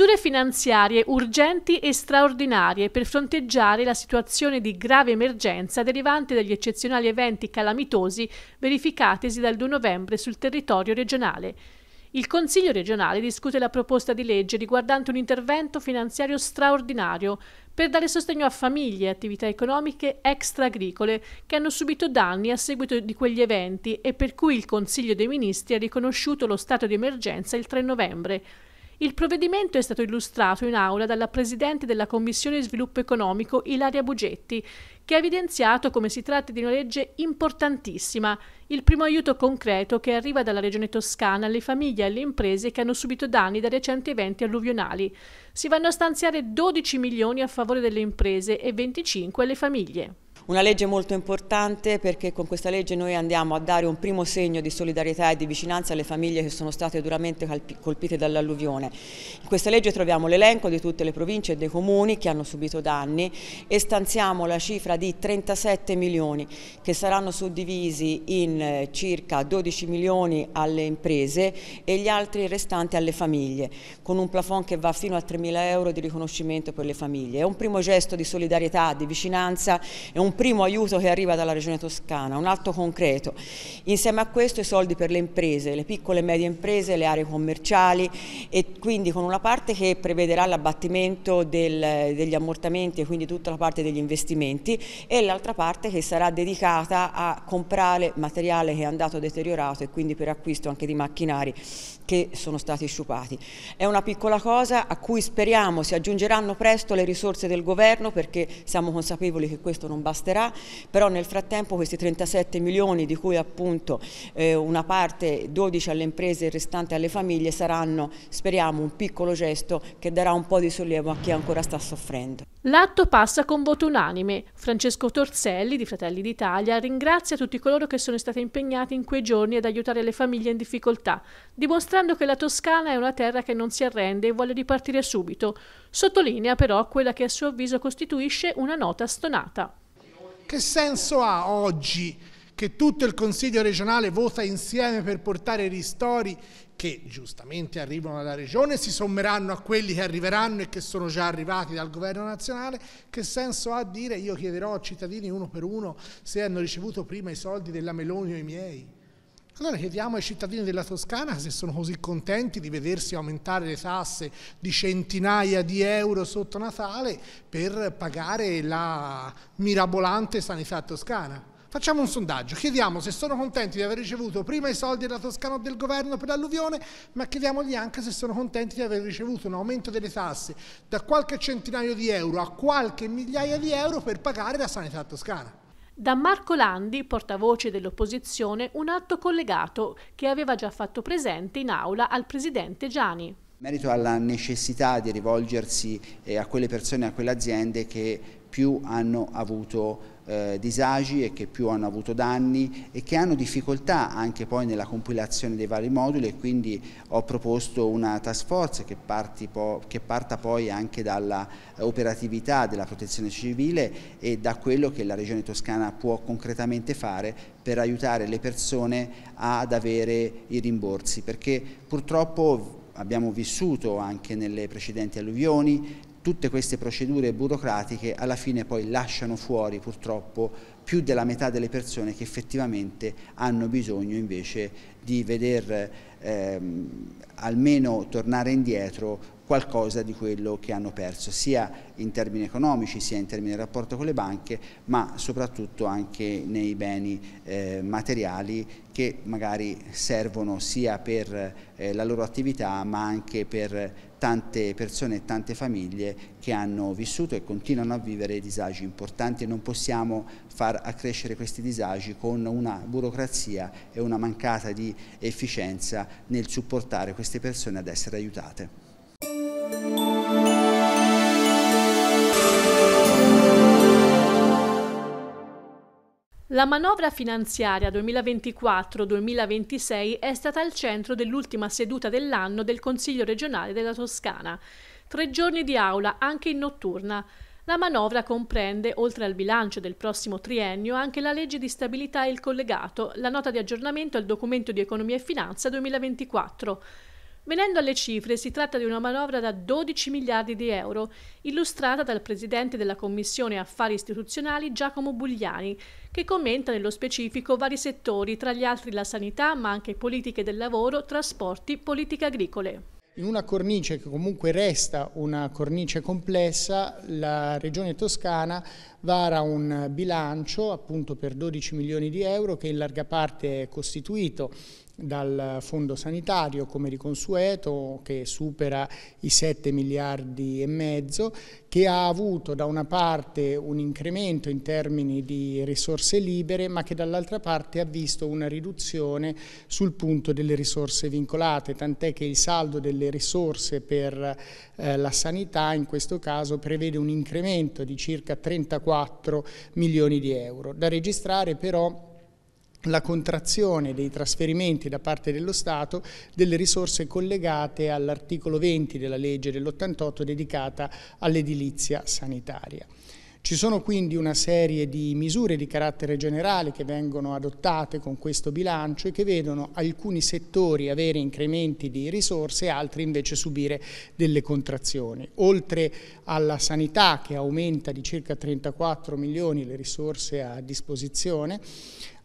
Misure finanziarie urgenti e straordinarie per fronteggiare la situazione di grave emergenza derivante dagli eccezionali eventi calamitosi verificatesi dal 2 novembre sul territorio regionale. Il Consiglio regionale discute la proposta di legge riguardante un intervento finanziario straordinario per dare sostegno a famiglie e attività economiche extra-agricole che hanno subito danni a seguito di quegli eventi e per cui il Consiglio dei Ministri ha riconosciuto lo stato di emergenza il 3 novembre. Il provvedimento è stato illustrato in aula dalla Presidente della Commissione Sviluppo Economico Ilaria Bugetti, che ha evidenziato come si tratti di una legge importantissima, il primo aiuto concreto che arriva dalla Regione Toscana alle famiglie e alle imprese che hanno subito danni da recenti eventi alluvionali. Si vanno a stanziare 12 milioni a favore delle imprese e 25 alle famiglie. Una legge molto importante perché con questa legge noi andiamo a dare un primo segno di solidarietà e di vicinanza alle famiglie che sono state duramente colpite dall'alluvione. In questa legge troviamo l'elenco di tutte le province e dei comuni che hanno subito danni e stanziamo la cifra di 37 milioni che saranno suddivisi in eh, circa 12 milioni alle imprese e gli altri restanti alle famiglie con un plafond che va fino a 3 mila euro di riconoscimento per le famiglie. È un primo gesto di solidarietà, di vicinanza, è un primo aiuto che arriva dalla Regione Toscana, un atto concreto. Insieme a questo i soldi per le imprese, le piccole e medie imprese, le aree commerciali e quindi con una parte che prevederà l'abbattimento degli ammortamenti e quindi tutta la parte degli investimenti e l'altra parte che sarà dedicata a comprare materiale che è andato deteriorato e quindi per acquisto anche di macchinari che sono stati sciupati. È una piccola cosa a cui speriamo si aggiungeranno presto le risorse del governo perché siamo consapevoli che questo non basta basterà, però nel frattempo questi 37 milioni di cui appunto eh, una parte 12 alle imprese e il restante alle famiglie saranno, speriamo, un piccolo gesto che darà un po' di sollievo a chi ancora sta soffrendo. L'atto passa con voto unanime. Francesco Torselli di Fratelli d'Italia ringrazia tutti coloro che sono stati impegnati in quei giorni ad aiutare le famiglie in difficoltà, dimostrando che la Toscana è una terra che non si arrende e vuole ripartire subito. Sottolinea però quella che a suo avviso costituisce una nota stonata. Che senso ha oggi che tutto il Consiglio regionale vota insieme per portare i ristori che giustamente arrivano dalla Regione, si sommeranno a quelli che arriveranno e che sono già arrivati dal Governo nazionale, che senso ha dire io chiederò ai cittadini uno per uno se hanno ricevuto prima i soldi della Meloni o i miei? Allora chiediamo ai cittadini della Toscana se sono così contenti di vedersi aumentare le tasse di centinaia di euro sotto Natale per pagare la mirabolante sanità toscana. Facciamo un sondaggio, chiediamo se sono contenti di aver ricevuto prima i soldi della Toscana o del governo per l'alluvione, ma chiediamogli anche se sono contenti di aver ricevuto un aumento delle tasse da qualche centinaio di euro a qualche migliaia di euro per pagare la sanità toscana. Da Marco Landi, portavoce dell'opposizione, un atto collegato che aveva già fatto presente in aula al presidente Gianni. merito alla necessità di rivolgersi eh, a quelle persone e a quelle aziende che più hanno avuto eh, disagi e che più hanno avuto danni e che hanno difficoltà anche poi nella compilazione dei vari moduli e quindi ho proposto una task force che, po che parta poi anche dall'operatività della protezione civile e da quello che la Regione Toscana può concretamente fare per aiutare le persone ad avere i rimborsi perché purtroppo abbiamo vissuto anche nelle precedenti alluvioni, tutte queste procedure burocratiche alla fine poi lasciano fuori purtroppo più della metà delle persone che effettivamente hanno bisogno invece di veder ehm, almeno tornare indietro qualcosa di quello che hanno perso, sia in termini economici, sia in termini di rapporto con le banche, ma soprattutto anche nei beni eh, materiali che magari servono sia per eh, la loro attività ma anche per tante persone e tante famiglie che hanno vissuto e continuano a vivere disagi importanti e non possiamo far accrescere questi disagi con una burocrazia e una mancata di efficienza nel supportare queste persone ad essere aiutate. La manovra finanziaria 2024-2026 è stata al centro dell'ultima seduta dell'anno del Consiglio regionale della Toscana. Tre giorni di aula, anche in notturna. La manovra comprende, oltre al bilancio del prossimo triennio, anche la legge di stabilità e il collegato, la nota di aggiornamento al documento di economia e finanza 2024. Venendo alle cifre, si tratta di una manovra da 12 miliardi di euro, illustrata dal presidente della Commissione Affari Istituzionali Giacomo Bugliani, che commenta nello specifico vari settori, tra gli altri la sanità, ma anche politiche del lavoro, trasporti, politiche agricole. In una cornice che comunque resta una cornice complessa, la Regione Toscana vara un bilancio appunto per 12 milioni di euro che in larga parte è costituito dal fondo sanitario come di consueto che supera i 7 miliardi e mezzo che ha avuto da una parte un incremento in termini di risorse libere ma che dall'altra parte ha visto una riduzione sul punto delle risorse vincolate tant'è che il saldo delle risorse per eh, la sanità in questo caso prevede un incremento di circa 34 milioni di euro da registrare però la contrazione dei trasferimenti da parte dello Stato delle risorse collegate all'articolo 20 della legge dell'88 dedicata all'edilizia sanitaria. Ci sono quindi una serie di misure di carattere generale che vengono adottate con questo bilancio e che vedono alcuni settori avere incrementi di risorse e altri invece subire delle contrazioni. Oltre alla sanità che aumenta di circa 34 milioni le risorse a disposizione,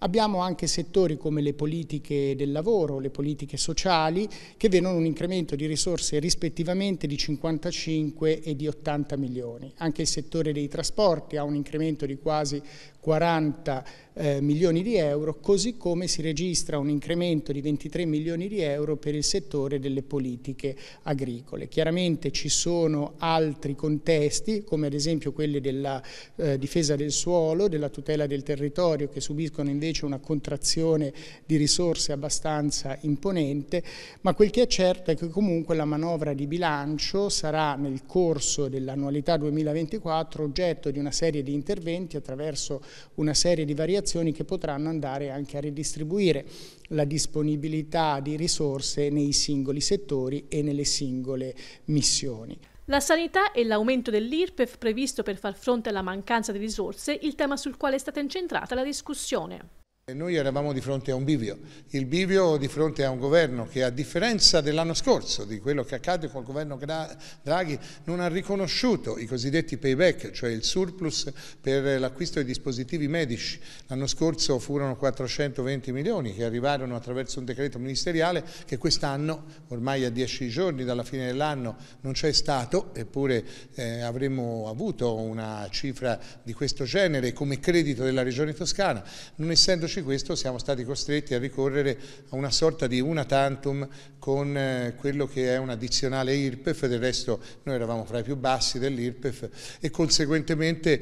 Abbiamo anche settori come le politiche del lavoro, le politiche sociali, che vedono un incremento di risorse rispettivamente di 55 e di 80 milioni. Anche il settore dei trasporti ha un incremento di quasi 40 eh, milioni di euro, così come si registra un incremento di 23 milioni di euro per il settore delle politiche agricole. Chiaramente ci sono altri contesti, come ad esempio quelli della eh, difesa del suolo, della tutela del territorio, che subiscono invece una contrazione di risorse abbastanza imponente, ma quel che è certo è che comunque la manovra di bilancio sarà nel corso dell'annualità 2024 oggetto di una serie di interventi attraverso una serie di variazioni aggregazioni che potranno andare anche a ridistribuire la disponibilità di risorse nei singoli settori e nelle singole missioni. La sanità e l'aumento dell'IRPEF previsto per far fronte alla mancanza di risorse, il tema sul quale è stata incentrata la discussione. Noi eravamo di fronte a un bivio, il bivio di fronte a un governo che a differenza dell'anno scorso, di quello che accadde col governo Draghi, non ha riconosciuto i cosiddetti payback, cioè il surplus per l'acquisto di dispositivi medici. L'anno scorso furono 420 milioni che arrivarono attraverso un decreto ministeriale che quest'anno, ormai a 10 giorni dalla fine dell'anno, non c'è stato, eppure eh, avremmo avuto una cifra di questo genere come credito della Regione Toscana, non essendoci essendoci questo siamo stati costretti a ricorrere a una sorta di una tantum con eh, quello che è un addizionale IRPEF, del resto noi eravamo fra i più bassi dell'IRPEF e conseguentemente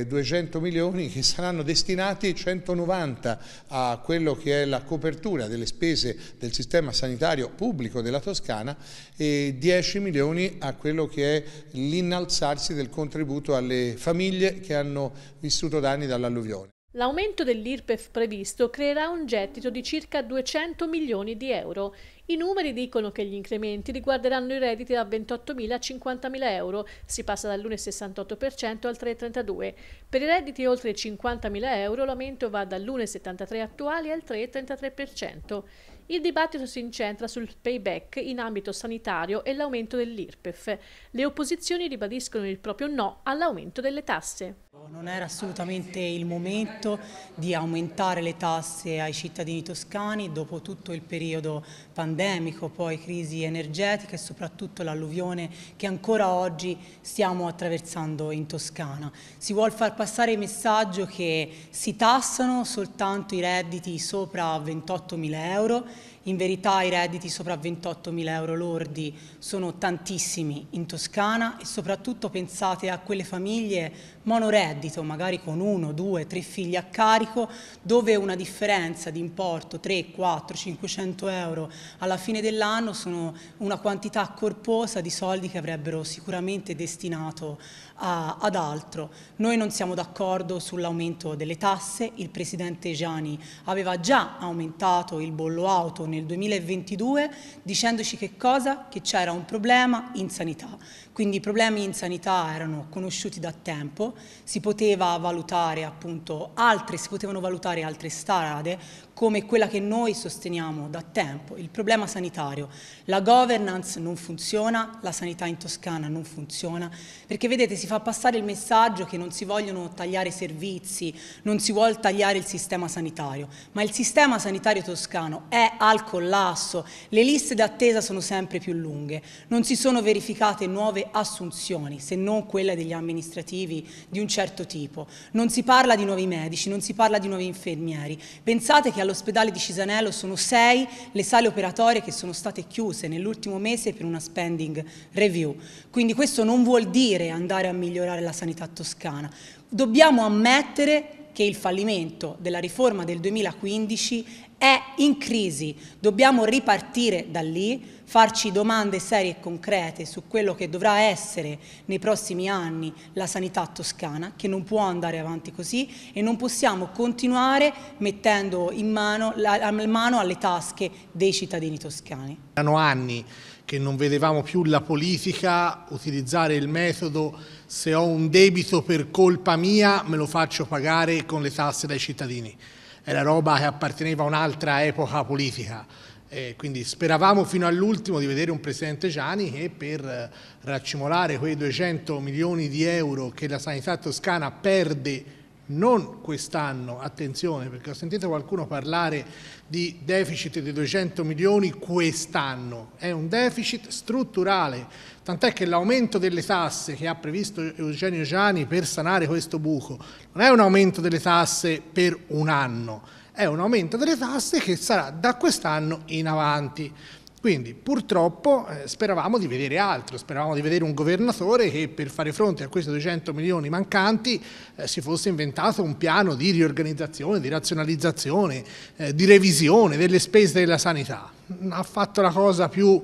eh, 200 milioni che saranno destinati 190 a quello che è la copertura delle spese del sistema sanitario pubblico della Toscana e 10 milioni a quello che è l'innalzarsi del contributo alle famiglie che hanno vissuto danni dall'alluvione. L'aumento dell'IRPEF previsto creerà un gettito di circa 200 milioni di euro. I numeri dicono che gli incrementi riguarderanno i redditi da 28.000 a 50.000 euro, si passa dall'1,68% al 3,32%. Per i redditi oltre 50.000 euro l'aumento va dall'1,73% attuale al 3,33%. Il dibattito si incentra sul payback in ambito sanitario e l'aumento dell'IRPEF. Le opposizioni ribadiscono il proprio no all'aumento delle tasse. Non era assolutamente il momento di aumentare le tasse ai cittadini toscani dopo tutto il periodo pandemico, poi crisi energetica e soprattutto l'alluvione che ancora oggi stiamo attraversando in Toscana. Si vuole far passare il messaggio che si tassano soltanto i redditi sopra 28 mila euro, in verità i redditi sopra 28 mila euro lordi sono tantissimi in Toscana e soprattutto pensate a quelle famiglie monoreddito, magari con uno, due, tre figli a carico, dove una differenza di importo 3, 4, 500 euro alla fine dell'anno sono una quantità corposa di soldi che avrebbero sicuramente destinato a, ad altro. Noi non siamo d'accordo sull'aumento delle tasse, il Presidente Gianni aveva già aumentato il bollo auto nel 2022 dicendoci che cosa? Che c'era un problema in sanità. Quindi i problemi in sanità erano conosciuti da tempo, si, poteva valutare appunto altre, si potevano valutare altre strade come quella che noi sosteniamo da tempo, il problema sanitario. La governance non funziona, la sanità in Toscana non funziona, perché vedete si fa passare il messaggio che non si vogliono tagliare i servizi, non si vuole tagliare il sistema sanitario, ma il sistema sanitario toscano è al collasso, le liste d'attesa sono sempre più lunghe, non si sono verificate nuove assunzioni, se non quelle degli amministrativi di un certo tipo, non si parla di nuovi medici, non si parla di nuovi infermieri, pensate che all'ospedale di Cisanello sono sei le sale operatorie che sono state chiuse nell'ultimo mese per una spending review. Quindi questo non vuol dire andare a migliorare la sanità toscana. Dobbiamo ammettere che il fallimento della riforma del 2015 è in crisi, dobbiamo ripartire da lì, farci domande serie e concrete su quello che dovrà essere nei prossimi anni la sanità toscana, che non può andare avanti così e non possiamo continuare mettendo in mano, la, mano alle tasche dei cittadini toscani. Erano anni che non vedevamo più la politica utilizzare il metodo se ho un debito per colpa mia me lo faccio pagare con le tasse dai cittadini. Era roba che apparteneva a un'altra epoca politica eh, quindi speravamo fino all'ultimo di vedere un presidente Gianni che per eh, raccimolare quei 200 milioni di euro che la sanità toscana perde non quest'anno, attenzione, perché ho sentito qualcuno parlare di deficit di 200 milioni quest'anno, è un deficit strutturale, tant'è che l'aumento delle tasse che ha previsto Eugenio Gianni per sanare questo buco non è un aumento delle tasse per un anno, è un aumento delle tasse che sarà da quest'anno in avanti. Quindi purtroppo eh, speravamo di vedere altro, speravamo di vedere un governatore che per fare fronte a questi 200 milioni mancanti eh, si fosse inventato un piano di riorganizzazione, di razionalizzazione, eh, di revisione delle spese della sanità. Ha fatto la cosa più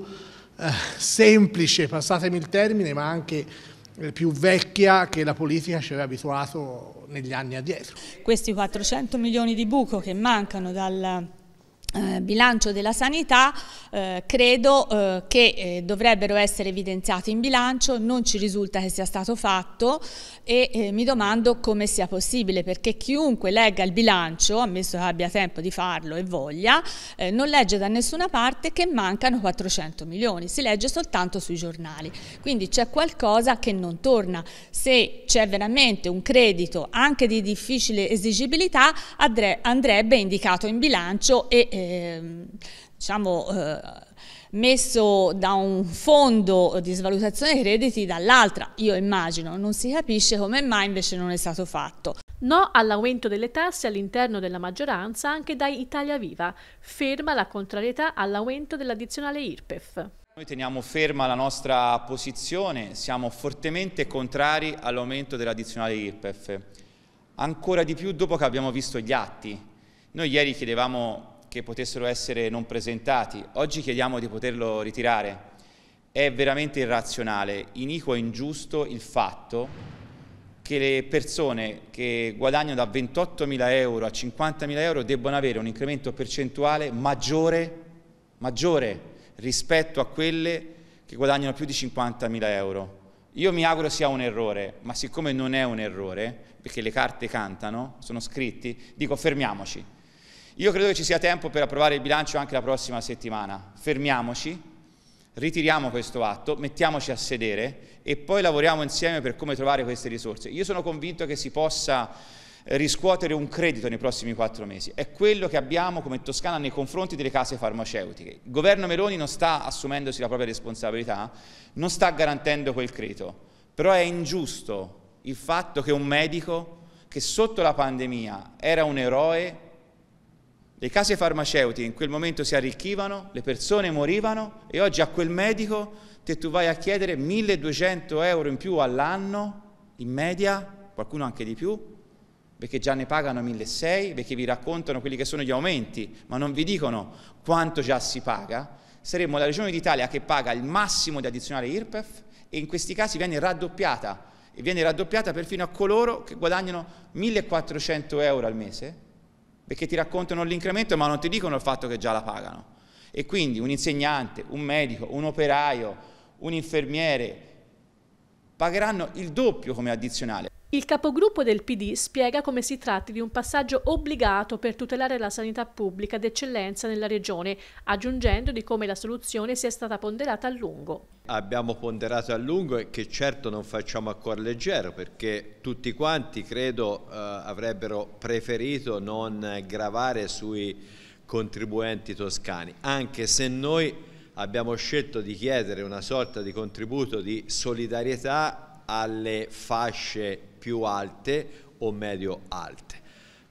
eh, semplice, passatemi il termine, ma anche più vecchia che la politica ci aveva abituato negli anni addietro. Questi 400 milioni di buco che mancano dal eh, bilancio della sanità eh, credo eh, che eh, dovrebbero essere evidenziati in bilancio, non ci risulta che sia stato fatto e eh, mi domando come sia possibile perché chiunque legga il bilancio, ammesso che abbia tempo di farlo e voglia, non legge da nessuna parte che mancano 400 milioni, si legge soltanto sui giornali, quindi c'è qualcosa che non torna, se c'è veramente un credito anche di difficile esigibilità andrebbe indicato in bilancio e eh, diciamo, eh, messo da un fondo di svalutazione crediti dall'altra, io immagino, non si capisce come mai invece non è stato fatto. No all'aumento delle tasse all'interno della maggioranza anche da Italia Viva, ferma la contrarietà all'aumento dell'addizionale IRPEF. Noi teniamo ferma la nostra posizione, siamo fortemente contrari all'aumento dell'addizionale IRPEF, ancora di più dopo che abbiamo visto gli atti. Noi ieri chiedevamo che potessero essere non presentati. Oggi chiediamo di poterlo ritirare. È veramente irrazionale, iniquo e ingiusto il fatto che le persone che guadagnano da 28.000 euro a 50.000 euro debbano avere un incremento percentuale maggiore, maggiore rispetto a quelle che guadagnano più di 50.000 euro. Io mi auguro sia un errore, ma siccome non è un errore, perché le carte cantano, sono scritti, dico fermiamoci io credo che ci sia tempo per approvare il bilancio anche la prossima settimana. Fermiamoci, ritiriamo questo atto, mettiamoci a sedere e poi lavoriamo insieme per come trovare queste risorse. Io sono convinto che si possa eh, riscuotere un credito nei prossimi quattro mesi. È quello che abbiamo come Toscana nei confronti delle case farmaceutiche. Il governo Meloni non sta assumendosi la propria responsabilità, non sta garantendo quel credito, però è ingiusto il fatto che un medico che sotto la pandemia era un eroe le case farmaceutiche in quel momento si arricchivano, le persone morivano e oggi a quel medico se tu vai a chiedere 1200 euro in più all'anno, in media, qualcuno anche di più, perché già ne pagano 1600, perché vi raccontano quelli che sono gli aumenti, ma non vi dicono quanto già si paga, saremmo la regione d'Italia che paga il massimo di addizionale IRPEF e in questi casi viene raddoppiata, e viene raddoppiata perfino a coloro che guadagnano 1400 euro al mese perché ti raccontano l'incremento ma non ti dicono il fatto che già la pagano. E quindi un insegnante, un medico, un operaio, un infermiere pagheranno il doppio come addizionale. Il capogruppo del PD spiega come si tratti di un passaggio obbligato per tutelare la sanità pubblica d'eccellenza nella regione, aggiungendo di come la soluzione sia stata ponderata a lungo. Abbiamo ponderato a lungo e che certo non facciamo a cuor leggero perché tutti quanti credo eh, avrebbero preferito non gravare sui contribuenti toscani, anche se noi abbiamo scelto di chiedere una sorta di contributo di solidarietà alle fasce più alte o medio alte.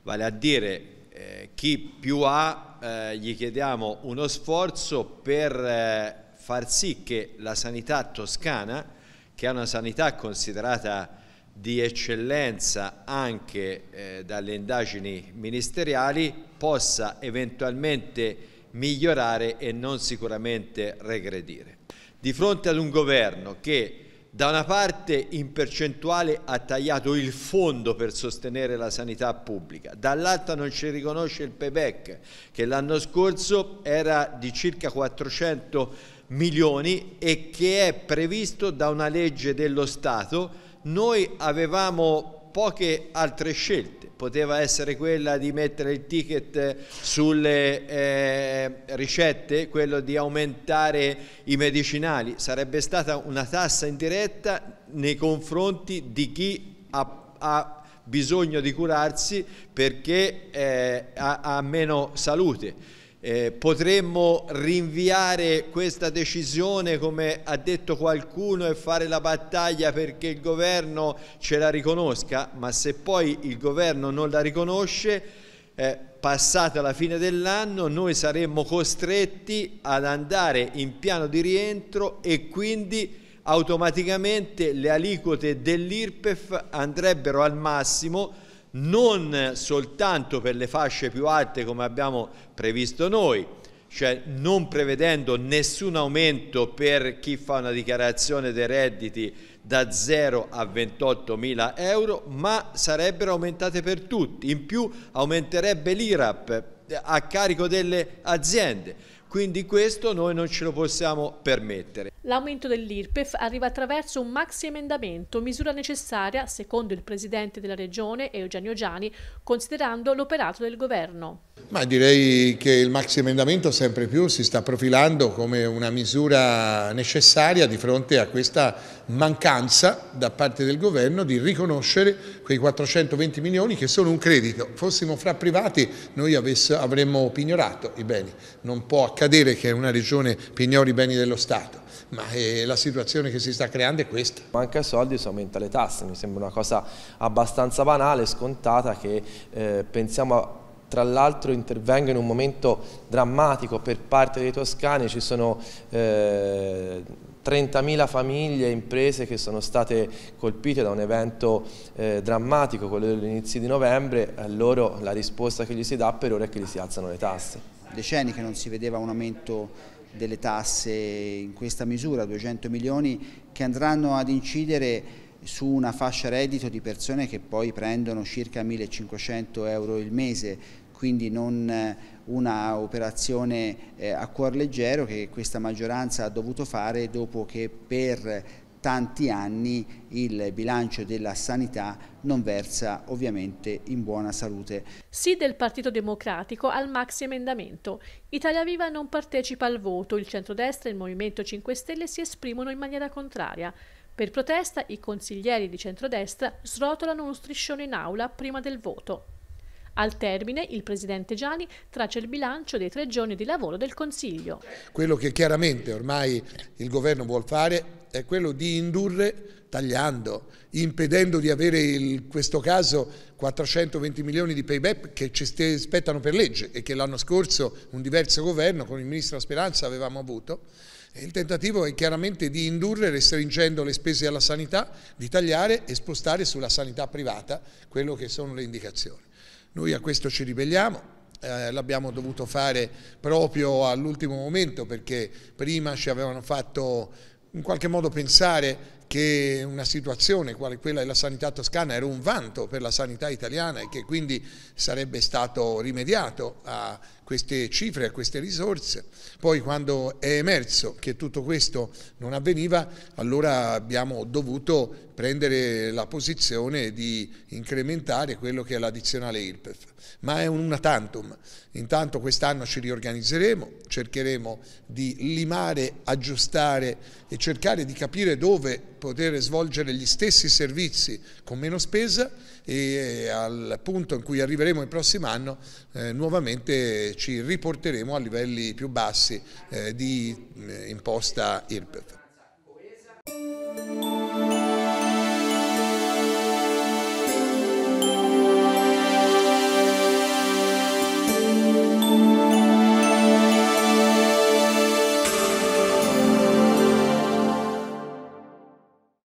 Vale a dire eh, chi più ha eh, gli chiediamo uno sforzo per eh, far sì che la sanità toscana, che è una sanità considerata di eccellenza anche eh, dalle indagini ministeriali, possa eventualmente migliorare e non sicuramente regredire. Di fronte ad un governo che da una parte in percentuale ha tagliato il fondo per sostenere la sanità pubblica, dall'altra non ci riconosce il payback che l'anno scorso era di circa 400 milioni e che è previsto da una legge dello Stato. Noi avevamo poche altre scelte. Poteva essere quella di mettere il ticket sulle eh, ricette, quello di aumentare i medicinali. Sarebbe stata una tassa indiretta nei confronti di chi ha, ha bisogno di curarsi perché eh, ha, ha meno salute. Eh, potremmo rinviare questa decisione come ha detto qualcuno e fare la battaglia perché il governo ce la riconosca, ma se poi il governo non la riconosce, eh, passata la fine dell'anno noi saremmo costretti ad andare in piano di rientro e quindi automaticamente le aliquote dell'IRPEF andrebbero al massimo non soltanto per le fasce più alte come abbiamo previsto noi, cioè non prevedendo nessun aumento per chi fa una dichiarazione dei redditi da 0 a 28 mila euro, ma sarebbero aumentate per tutti. In più aumenterebbe l'IRAP a carico delle aziende quindi questo noi non ce lo possiamo permettere. L'aumento dell'IRPEF arriva attraverso un maxi emendamento, misura necessaria, secondo il presidente della regione Eugenio Giani, considerando l'operato del governo. Ma direi che il maxi emendamento sempre più si sta profilando come una misura necessaria di fronte a questa mancanza da parte del governo di riconoscere quei 420 milioni che sono un credito. Fossimo fra privati noi avremmo pignorato i beni. Non può accadere accadere che una regione pignori beni dello Stato, ma eh, la situazione che si sta creando è questa. Manca soldi si aumenta le tasse, mi sembra una cosa abbastanza banale, scontata, che eh, pensiamo a tra l'altro intervenga in un momento drammatico per parte dei toscani, ci sono eh, 30.000 famiglie e imprese che sono state colpite da un evento eh, drammatico, quello dell'inizio di novembre, a loro la risposta che gli si dà per ora è che gli si alzano le tasse decenni che non si vedeva un aumento delle tasse in questa misura, 200 milioni, che andranno ad incidere su una fascia reddito di persone che poi prendono circa 1500 euro il mese, quindi non eh, una operazione eh, a cuor leggero che questa maggioranza ha dovuto fare dopo che per tanti anni il bilancio della sanità non versa ovviamente in buona salute. Sì del Partito Democratico al maxi emendamento. Italia Viva non partecipa al voto, il centrodestra e il Movimento 5 Stelle si esprimono in maniera contraria. Per protesta i consiglieri di centrodestra srotolano uno striscione in aula prima del voto. Al termine, il presidente Gianni traccia il bilancio dei tre giorni di lavoro del Consiglio. Quello che chiaramente ormai il governo vuole fare è quello di indurre tagliando, impedendo di avere in questo caso 420 milioni di payback che ci spettano per legge e che l'anno scorso un diverso governo con il ministro Speranza avevamo avuto. il tentativo è chiaramente di indurre, restringendo le spese alla sanità, di tagliare e spostare sulla sanità privata quello che sono le indicazioni. Noi a questo ci ribelliamo, eh, l'abbiamo dovuto fare proprio all'ultimo momento perché prima ci avevano fatto in qualche modo pensare che una situazione quale quella della sanità toscana era un vanto per la sanità italiana e che quindi sarebbe stato rimediato a queste cifre, a queste risorse. Poi quando è emerso che tutto questo non avveniva, allora abbiamo dovuto prendere la posizione di incrementare quello che è l'addizionale IRPEF. Ma è una tantum. Intanto quest'anno ci riorganizzeremo, cercheremo di limare, aggiustare e cercare di capire dove poter svolgere gli stessi servizi con meno spesa e eh, al punto in cui arriveremo il prossimo anno eh, nuovamente ci riporteremo a livelli più bassi eh, di eh, imposta IRPEF.